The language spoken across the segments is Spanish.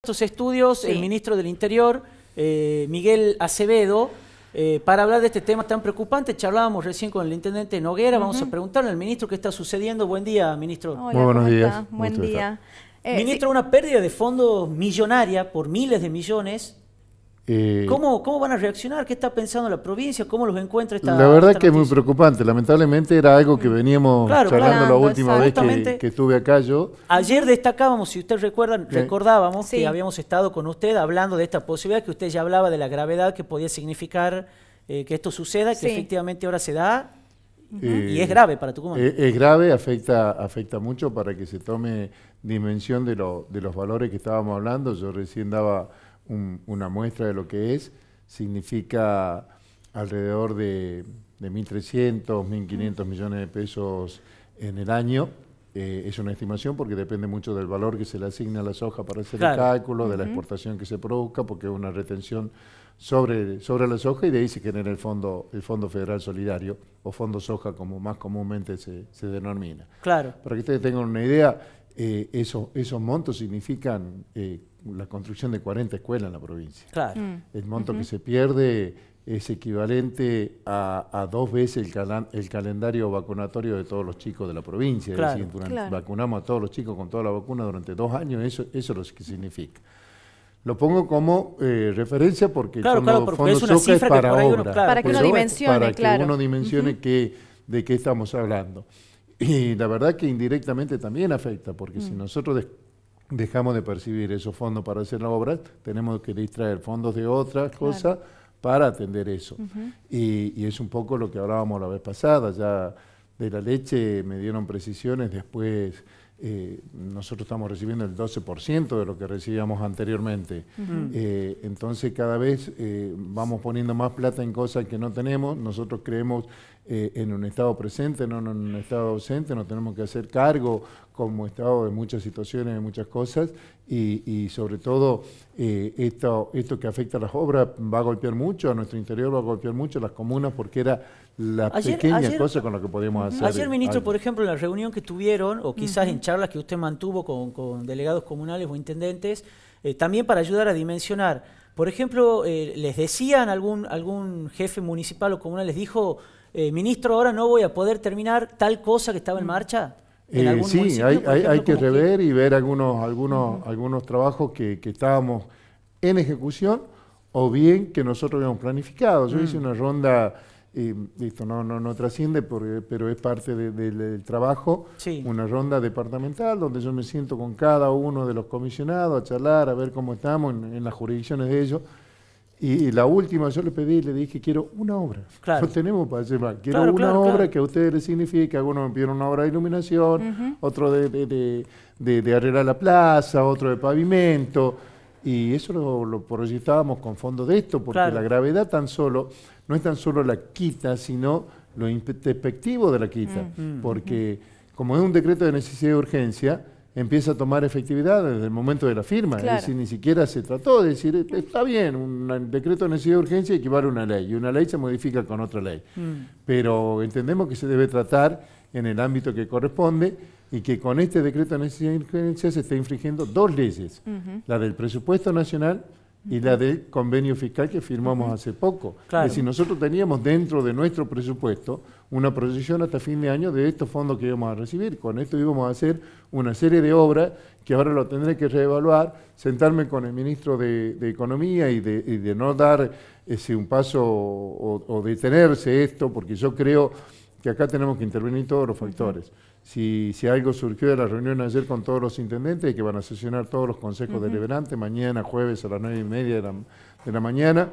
estos estudios el ministro del Interior, eh, Miguel Acevedo, eh, para hablar de este tema tan preocupante. Charlábamos recién con el intendente Noguera, vamos a preguntarle al ministro qué está sucediendo. Buen día, ministro. Muy buenos días. Buen día. Eh, ministro, una pérdida de fondos millonaria por miles de millones eh, ¿Cómo, van a reaccionar? ¿Qué está pensando la provincia? ¿Cómo los encuentra esta La verdad que es muy preocupante. Lamentablemente era algo que mm. veníamos charlando la última vez que, estuve acá yo. Ayer destacábamos, si usted recuerdan, recordábamos que habíamos estado con usted hablando de esta posibilidad, que usted ya hablaba de la gravedad que podía significar eh, que esto suceda, que efectivamente ahora se da. y es eh, grave para Tucumán. Es, grave, afecta, afecta mucho para que se tome dimensión de, de los valores que estábamos hablando. Yo recién daba una muestra de lo que es, significa alrededor de, 1.300, 1.500 millones de pesos en el año. Eh, es una estimación porque depende mucho del valor que se le asigna a la soja para hacer el cálculo, de la exportación que se produzca, porque es una retención sobre, sobre la soja y de ahí se genera el fondo, el fondo Federal Solidario o Fondo Soja como más comúnmente se, denomina. Para que ustedes tengan una idea, eh, esos montos significan eh, la construcción de 40 escuelas en la provincia. Claro. Mm. El monto que se pierde es equivalente a, dos veces el, el, calendario vacunatorio de todos los chicos de la provincia. Claro. vacunamos a todos los chicos con toda la vacuna durante dos años, eso, eso es lo que significa. Lo pongo como eh, referencia porque, claro, fondo, es para, que para que uno dimensione, para que uno dimensione de qué estamos hablando. Y la verdad que indirectamente también afecta, porque si mm. nosotros dejamos de percibir esos fondos para hacer la obra, tenemos que distraer fondos de otras cosas para atender eso. y, es un poco lo que hablábamos la vez pasada, ya de la leche me dieron precisiones, después eh, nosotros estamos recibiendo el 12% de lo que recibíamos anteriormente. Eh, entonces cada vez eh, vamos poniendo más plata en cosas que no tenemos, nosotros creemos eh, en un Estado presente, no en un Estado ausente, nos tenemos que hacer cargo como Estado de muchas situaciones, de muchas cosas, y, sobre todo eh, esto, esto que afecta a las obras va a golpear mucho, a nuestro interior va a golpear mucho, a las comunas, porque era la pequeña cosa con la que podíamos hacer. Ayer, ministro, por ejemplo, en la reunión que tuvieron, o quizás en charlas que usted mantuvo con, con delegados comunales o intendentes, eh, también para ayudar a dimensionar, por ejemplo, les decían, algún, algún jefe municipal o comunal les dijo, eh, ministro, ahora no voy a poder terminar tal cosa que estaba en mm. marcha? Eh, sí, hay, que rever y ver algunos, algunos, algunos trabajos que, estábamos en ejecución o bien que nosotros habíamos planificado. Yo hice mm. una ronda, y eh, esto no, no, trasciende, porque, pero es parte del trabajo, una ronda departamental donde yo me siento con cada uno de los comisionados a charlar, a ver cómo estamos en las jurisdicciones de ellos y la última, yo le pedí, le dije, quiero una obra. No tenemos para hacer más. Quiero una obra que a ustedes les signifique. Algunos me pidieron una obra de iluminación, otro de, de, de, arreglar la plaza, otro de pavimento. Y eso lo, lo proyectábamos con fondo de esto, porque la gravedad tan solo, no es tan solo la quita, sino lo despectivo de la quita. Mm. Porque como es un decreto de necesidad de urgencia, empieza a tomar efectividad desde el momento de la firma. Es decir, ni siquiera se trató de decir, eh, está bien, un decreto de necesidad de urgencia equivale a una ley, y una ley se modifica con otra ley. Mm. Pero entendemos que se debe tratar en el ámbito que corresponde y que con este decreto de necesidad de urgencia se está infringiendo dos leyes, la del presupuesto nacional y la del convenio fiscal que firmamos hace poco. Claro. Es nosotros teníamos dentro de nuestro presupuesto una proyección hasta fin de año de estos fondos que íbamos a recibir. Con esto íbamos a hacer una serie de obras que ahora lo tendré que reevaluar, sentarme con el ministro de, Economía y de, no dar ese, un paso o detenerse esto, porque yo creo que acá tenemos que intervenir todos los factores. Si, algo surgió de la reunión ayer con todos los intendentes, que van a sesionar todos los consejos deliberantes mañana, jueves a las nueve y media de la, mañana,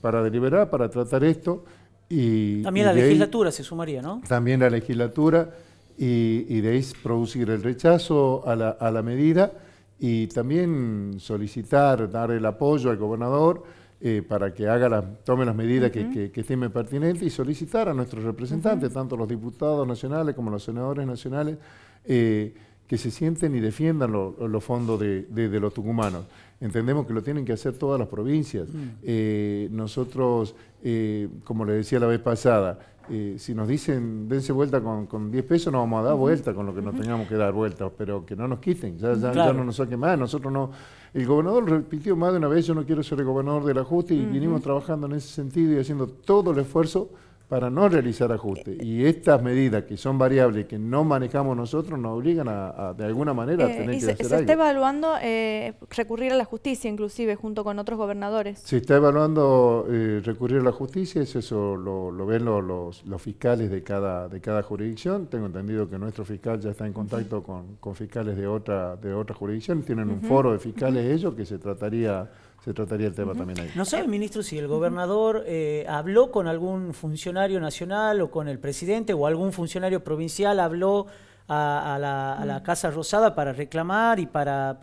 para deliberar, para tratar esto. Y, también la legislatura se sumaría, ¿no? También la legislatura, y, de ahí producir el rechazo a la medida y también solicitar, dar el apoyo al gobernador eh, para que haga la, tome las medidas que, que, que, estime pertinentes y solicitar a nuestros representantes, tanto los diputados nacionales como los senadores nacionales, eh, que se sienten y defiendan los fondos de, los tucumanos. Entendemos que lo tienen que hacer todas las provincias. Mm. Eh, nosotros, eh, como le decía la vez pasada, eh, si nos dicen dense vuelta con, con 10 pesos, nos vamos a dar vuelta con lo que nos tengamos que dar vuelta, pero que no nos quiten, ya, no nos saquen más. Nosotros no. El gobernador repitió más de una vez: Yo no quiero ser el gobernador del ajuste, y vinimos trabajando en ese sentido y haciendo todo el esfuerzo para no realizar ajustes. Y estas medidas, que son variables que no manejamos nosotros, nos obligan a, de alguna manera a eh, tener que se, se está evaluando eh, recurrir a la justicia, inclusive, junto con otros gobernadores. Se está evaluando eh, recurrir a la justicia, eso lo, ven los, fiscales de cada, de cada jurisdicción. Tengo entendido que nuestro fiscal ya está en contacto con, con fiscales de otra, de otra jurisdicción, tienen un foro de fiscales ellos que se trataría trataría el tema también ahí. No sé, eh, ministro, si el gobernador eh, habló con algún funcionario nacional o con el presidente o algún funcionario provincial, habló a, la, mm. Casa Rosada para reclamar y para,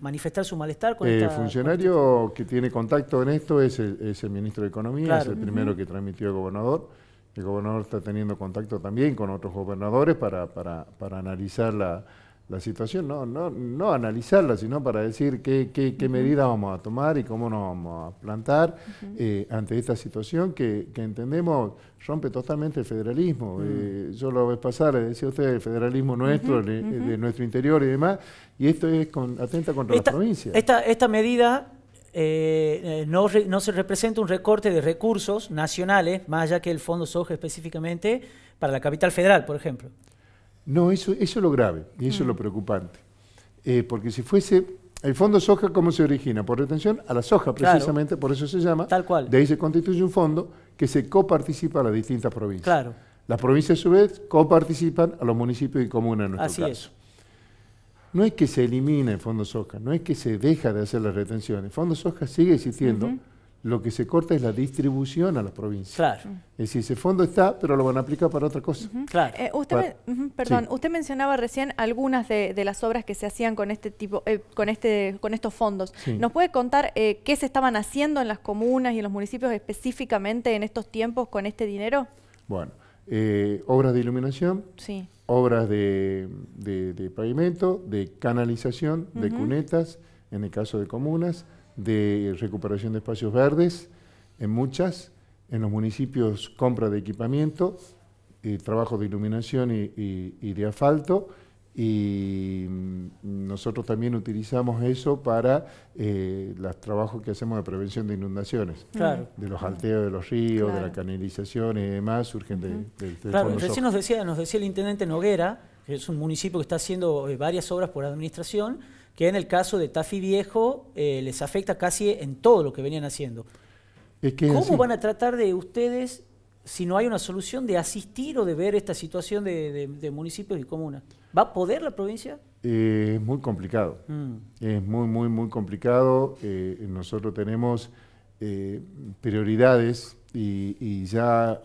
manifestar su malestar con El eh, funcionario que tiene contacto en esto es el, ministro de Economía, es el primero que transmitió el gobernador. El gobernador está teniendo contacto también con otros gobernadores para, para analizar la, la situación, no, no, no analizarla, sino para decir qué, qué, medida vamos a tomar y cómo nos vamos a plantar eh, ante esta situación que, que, entendemos rompe totalmente el federalismo. Mm. Eh, yo lo voy pasar, le decía usted, el federalismo nuestro, de, nuestro interior y demás, y esto es con, atenta contra las provincias. Esta, esta medida eh, no, no se representa un recorte de recursos nacionales, más allá que el Fondo SOGE específicamente, para la capital federal, por ejemplo. No, eso, eso es lo grave y eso es lo mm. preocupante. Eh, porque si fuese el fondo soja, ¿cómo se origina? Por retención a la soja, precisamente, por eso se llama. Tal cual. De ahí se constituye un fondo que se coparticipa a las distintas provincias. Claro. Las provincias, a su vez, coparticipan a los municipios y comunas en nuestro Así caso. No es que se elimine el fondo soja, no es que se deja de hacer la retención, El fondo soja sigue existiendo. Lo que se corta es la distribución a las provincias. Claro. Es decir, ese fondo está, pero lo van a aplicar para otra cosa. Claro. Eh, usted, perdón, usted mencionaba recién algunas de, las obras que se hacían con este tipo, eh, con este, con estos fondos. ¿Nos puede contar eh, qué se estaban haciendo en las comunas y en los municipios específicamente en estos tiempos con este dinero? Bueno, obras de iluminación. Obras de, pavimento, de canalización, de cunetas, en el caso de comunas de recuperación de espacios verdes, en muchas, en los municipios compra de equipamiento, eh, trabajo de iluminación y, de asfalto, y mm, nosotros también utilizamos eso para eh, los trabajos que hacemos de prevención de inundaciones, mm. de los alteos de los ríos, de la canalización y demás, surgen de, de, Claro, recién nos decía, nos decía el intendente Noguera, que es un municipio que está haciendo eh, varias obras por administración, que en el caso de Tafi Viejo eh, les afecta casi en todo lo que venían haciendo. ¿Cómo van a tratar de ustedes si no hay una solución de asistir o de ver esta situación de, municipios y comunas? ¿Va a poder la provincia? Eh, es muy complicado. Mm. Es muy, muy, muy complicado. Eh, nosotros tenemos prioridades y ya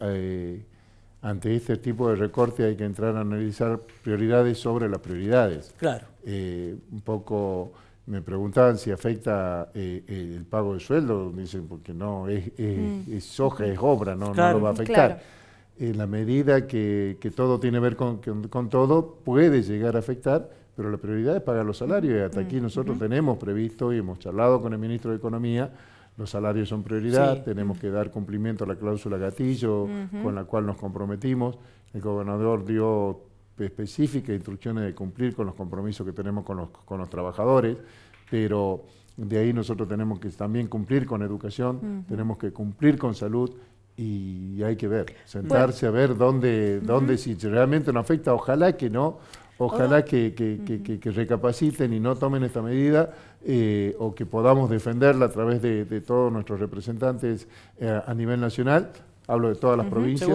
ante este tipo de recorte hay que entrar a analizar prioridades sobre las prioridades. Claro. Eh, un poco me preguntaban si afecta eh, el pago de sueldo, dicen, porque no, es, soja, mm. es obra, no, lo va a afectar. En la medida que, todo tiene que ver con, todo, puede llegar a afectar, pero la prioridad es pagar los salarios. Y hasta mm. aquí nosotros tenemos previsto y hemos charlado con el ministro de Economía los salarios son prioridad, tenemos que dar cumplimiento a la cláusula gatillo con la cual nos comprometimos. El gobernador dio específicas instrucciones de cumplir con los compromisos que tenemos con los, trabajadores, pero de ahí nosotros tenemos que también cumplir con educación, tenemos que cumplir con salud y hay que ver, sentarse a ver dónde, dónde si realmente nos afecta, ojalá que no, Ojalá oh. que, recapaciten y no tomen esta medida eh, o que podamos defenderla a través de, todos nuestros representantes eh, a nivel nacional. Hablo de todas las provincias.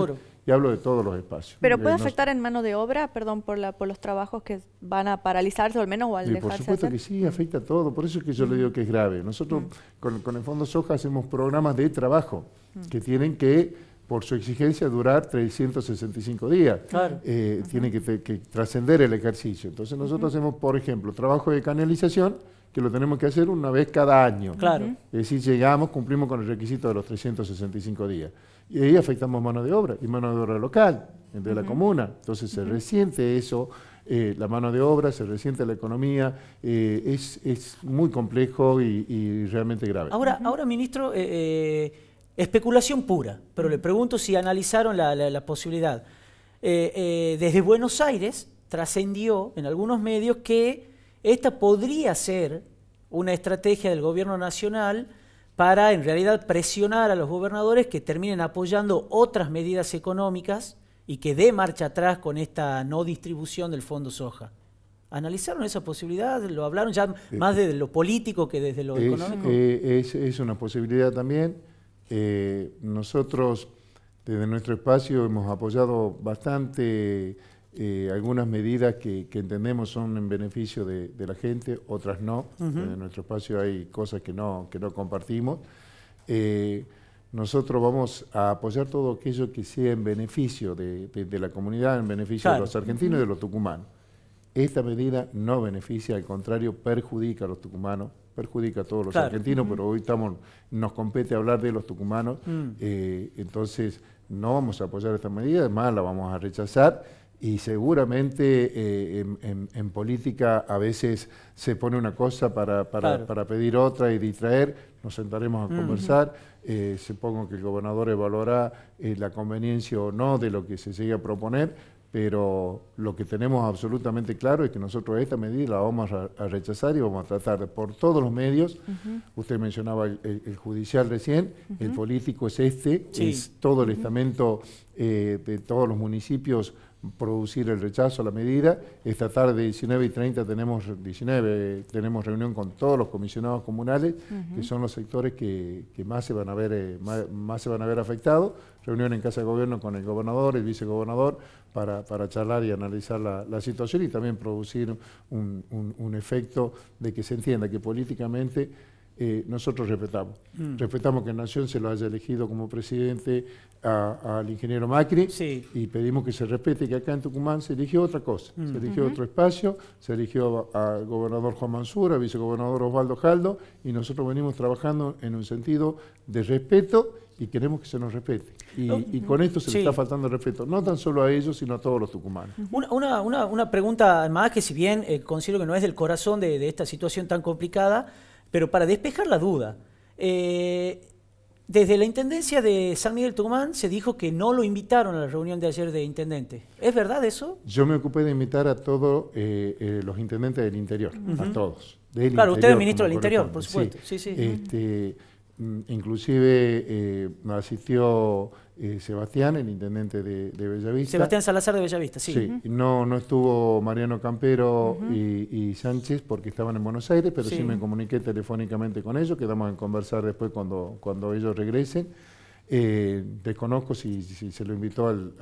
Y hablo de todos los espacios. Pero eh, puede afectar en mano de obra, perdón, por, la, por los trabajos que van a paralizarse o al menos o al sí, Por supuesto que sí, afecta a todo. Por eso es que yo le digo que es grave. Nosotros con, el Fondo Soja hacemos programas de trabajo que tienen que por su exigencia, durar 365 días. Eh, tiene que, trascender el ejercicio. Entonces nosotros hacemos, por ejemplo, trabajo de canalización, que lo tenemos que hacer una vez cada año. Es decir, llegamos, cumplimos con el requisito de los 365 días. Y ahí afectamos mano de obra, y mano de obra local, de la comuna. Entonces se resiente eso, eh, la mano de obra, se resiente la economía, eh, es, muy complejo y, realmente grave. Ahora, ahora ministro... Especulación pura, pero le pregunto si analizaron la, posibilidad. Eh, eh, desde Buenos Aires trascendió en algunos medios que esta podría ser una estrategia del gobierno nacional para en realidad presionar a los gobernadores que terminen apoyando otras medidas económicas y que dé marcha atrás con esta no distribución del fondo soja. ¿Analizaron esa posibilidad? ¿Lo hablaron ya eh, más desde lo político que desde lo económico? es una posibilidad también. Eh, nosotros desde nuestro espacio hemos apoyado bastante eh, algunas medidas que, entendemos son en beneficio de, la gente, otras no. En nuestro espacio hay cosas que no, que no compartimos. Eh, nosotros vamos a apoyar todo aquello que sea en beneficio de, la comunidad, en beneficio de los argentinos y de los tucumanos. Esta medida no beneficia, al contrario, perjudica a los tucumanos, perjudica a todos los argentinos, pero hoy estamos, nos compete hablar de los tucumanos, mm. eh, entonces no vamos a apoyar esta medida, además la vamos a rechazar y seguramente eh, en, política a veces se pone una cosa para, pedir otra y distraer, nos sentaremos a conversar, eh, supongo que el gobernador evaluará la conveniencia o no de lo que se sigue a proponer, pero lo que tenemos absolutamente claro es que nosotros esta medida la vamos a rechazar y vamos a tratar por todos los medios, usted mencionaba el, judicial recién, el político es este, es todo el estamento eh, de todos los municipios producir el rechazo a la medida. Esta tarde, 19 y 30, tenemos, tenemos reunión con todos los comisionados comunales, que son los sectores que, más, se van a ver, eh, más, se van a ver afectados. Reunión en Casa de Gobierno con el gobernador, el vicegobernador, para, charlar y analizar la, situación y también producir un efecto de que se entienda que políticamente eh, nosotros respetamos. Mm. Respetamos que Nación se lo haya elegido como presidente al ingeniero Macri y pedimos que se respete que acá en Tucumán se eligió otra cosa, se mm. eligió otro espacio, se eligió al gobernador Juan Mansur, al vicegobernador Osvaldo Jaldo y nosotros venimos trabajando en un sentido de respeto y queremos que se nos respete. Y, oh. con esto se le está faltando respeto, no tan solo a ellos, sino a todos los tucumanos. Una, una, una, pregunta más que si bien eh, considero que no es del corazón de esta situación tan complicada, pero para despejar la duda, eh, desde la Intendencia de San Miguel Tucumán se dijo que no lo invitaron a la reunión de ayer de Intendente. ¿Es verdad eso? Yo me ocupé de invitar a todos eh, eh, los Intendentes del Interior, a todos. claro, usted es ministro del Interior, por supuesto. Sí, sí, este, Mm, inclusive eh, asistió eh, Sebastián, el intendente de, Bellavista. Sebastián Salazar de Bellavista, sí. sí. no, no estuvo Mariano Campero y, Sánchez porque estaban en Buenos Aires, pero sí. me comuniqué telefónicamente con ellos, quedamos en conversar después cuando, cuando ellos regresen. Eh, desconozco si, se lo invitó al,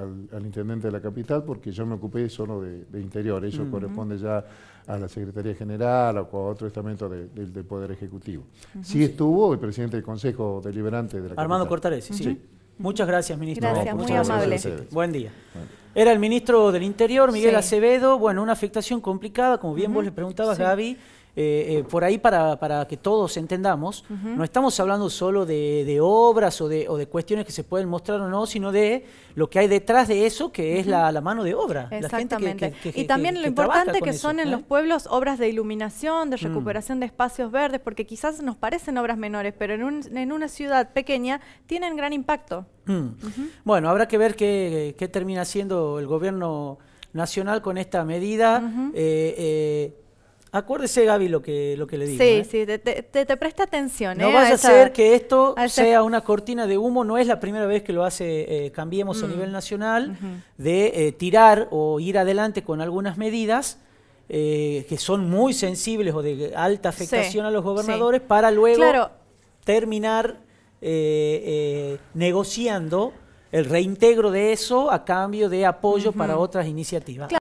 intendente de la capital, porque yo me ocupé solo de, interior. Eso corresponde ya a la Secretaría General o a otro estamento del Poder Ejecutivo. Sí estuvo el presidente del Consejo Deliberante de la Armando capital. sí. sí. Muchas gracias, ministro. muy amable. Buen día. Era el ministro del Interior, Miguel Acevedo. Bueno, una afectación complicada, como bien vos le preguntabas, Gaby. Eh, eh, por ahí para, que todos entendamos, no estamos hablando solo de, obras o de, cuestiones que se pueden mostrar o no, sino de lo que hay detrás de eso, que es la, mano de obra. Exactamente. y también lo importante que son en los pueblos obras de iluminación, de mm. recuperación de espacios verdes, porque quizás nos parecen obras menores, pero en, una ciudad pequeña tienen gran impacto. Mm. Bueno, habrá que ver qué, termina haciendo el gobierno nacional con esta medida. Acuérdese, Gaby, lo que, lo que le digo. Sí, ¿eh? sí, te, presta atención. No ¿eh? a, ser que esto sea una cortina de humo, no es la primera vez que lo hace eh, Cambiemos a mm. nivel nacional, de tirar o ir adelante con algunas medidas. que son muy sensibles o de alta afectación a los gobernadores para luego terminar negociando el reintegro de eso a cambio de apoyo para otras iniciativas.